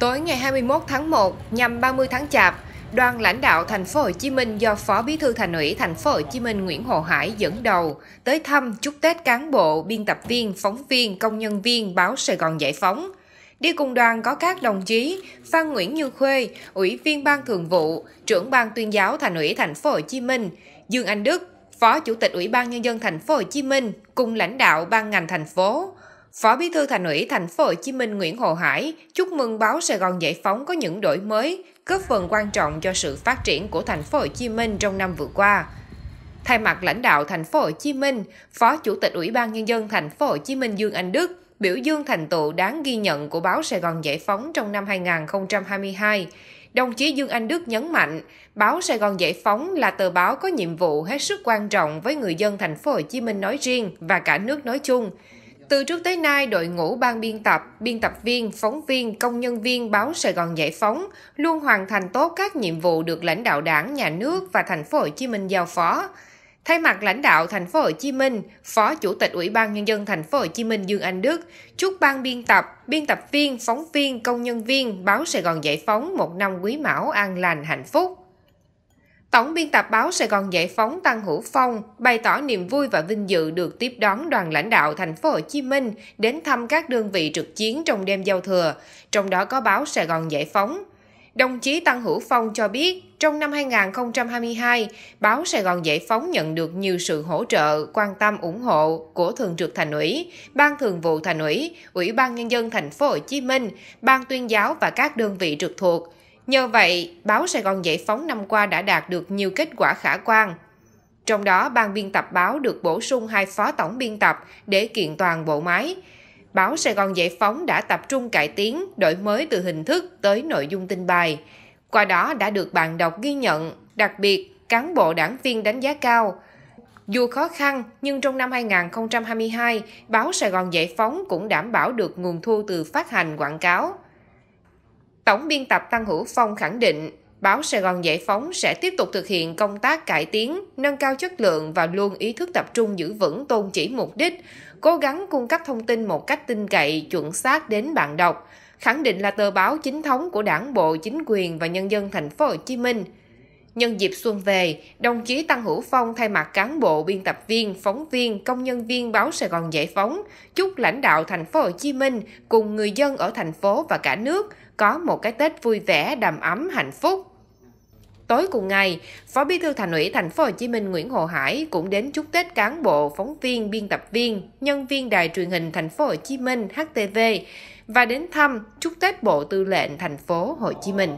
Tối ngày 21 tháng 1 nhằm 30 tháng Chạp, đoàn lãnh đạo thành phố Hồ Chí Minh do Phó Bí thư Thành ủy thành phố Hồ Chí Minh Nguyễn Hồ Hải dẫn đầu tới thăm chúc Tết cán bộ, biên tập viên, phóng viên, công nhân viên báo Sài Gòn Giải phóng. Đi cùng đoàn có các đồng chí Phan Nguyễn Như Khuê, Ủy viên Ban Thường vụ, Trưởng ban Tuyên giáo Thành ủy thành phố Hồ Chí Minh, Dương Anh Đức, Phó Chủ tịch Ủy ban nhân dân thành phố Hồ Chí Minh cùng lãnh đạo ban ngành thành phố, Phó Bí thư Thành ủy Thành phố Hồ Chí Minh Nguyễn Hồ Hải chúc mừng báo Sài Gòn Giải phóng có những đổi mới, góp phần quan trọng cho sự phát triển của Thành phố Hồ Chí Minh trong năm vừa qua. Thay mặt lãnh đạo Thành phố Hồ Chí Minh, Phó Chủ tịch Ủy ban nhân dân Thành phố Hồ Chí Minh Dương Anh Đức biểu dương thành tựu đáng ghi nhận của báo Sài Gòn Giải phóng trong năm 2022. Đồng chí Dương Anh Đức nhấn mạnh, báo Sài Gòn Giải phóng là tờ báo có nhiệm vụ hết sức quan trọng với người dân thành phố Hồ Chí Minh nói riêng và cả nước nói chung. Từ trước tới nay, đội ngũ ban biên tập, biên tập viên, phóng viên, công nhân viên báo Sài Gòn Giải phóng luôn hoàn thành tốt các nhiệm vụ được lãnh đạo Đảng, nhà nước và thành phố Hồ Chí Minh giao phó. Thay mặt lãnh đạo thành phố Hồ Chí Minh, Phó Chủ tịch Ủy ban nhân dân thành phố Hồ Chí Minh Dương Anh Đức chúc ban biên tập, biên tập viên, phóng viên, công nhân viên báo Sài Gòn Giải phóng một năm quý mão an lành hạnh phúc. Tổng biên tập báo Sài Gòn Giải phóng Tăng Hữu Phong bày tỏ niềm vui và vinh dự được tiếp đón đoàn lãnh đạo thành phố Hồ Chí Minh đến thăm các đơn vị trực chiến trong đêm giao thừa, trong đó có báo Sài Gòn Giải phóng. Đồng chí Tăng Hữu Phong cho biết, trong năm 2022, báo Sài Gòn Giải phóng nhận được nhiều sự hỗ trợ, quan tâm ủng hộ của Thường trực Thành ủy, Ban Thường vụ Thành ủy, Ủy ban nhân dân thành phố Hồ Chí Minh, Ban tuyên giáo và các đơn vị trực thuộc Nhờ vậy, báo Sài Gòn Giải phóng năm qua đã đạt được nhiều kết quả khả quan. Trong đó, ban biên tập báo được bổ sung hai phó tổng biên tập để kiện toàn bộ máy. Báo Sài Gòn Giải phóng đã tập trung cải tiến, đổi mới từ hình thức tới nội dung tin bài. Qua đó đã được bạn đọc ghi nhận, đặc biệt cán bộ đảng viên đánh giá cao. Dù khó khăn, nhưng trong năm 2022, báo Sài Gòn Giải phóng cũng đảm bảo được nguồn thu từ phát hành quảng cáo. Tổng biên tập Tăng Hữu Phong khẳng định, báo Sài Gòn Giải Phóng sẽ tiếp tục thực hiện công tác cải tiến, nâng cao chất lượng và luôn ý thức tập trung giữ vững tôn chỉ mục đích, cố gắng cung cấp thông tin một cách tin cậy, chuẩn xác đến bạn đọc, khẳng định là tờ báo chính thống của Đảng bộ, chính quyền và nhân dân thành phố Hồ Chí Minh – Nhân dịp xuân về, đồng chí Tăng Hữu Phong thay mặt cán bộ, biên tập viên, phóng viên, công nhân viên báo Sài Gòn Giải phóng chúc lãnh đạo thành phố Hồ Chí Minh cùng người dân ở thành phố và cả nước có một cái Tết vui vẻ, đầm ấm, hạnh phúc. Tối cùng ngày, Phó Bí thư Thành ủy Thành phố Hồ Chí Minh Nguyễn Hồ Hải cũng đến chúc Tết cán bộ, phóng viên, biên tập viên, nhân viên đài truyền hình Thành phố Hồ Chí Minh HTV và đến thăm chúc Tết Bộ Tư lệnh Thành phố Hồ Chí Minh.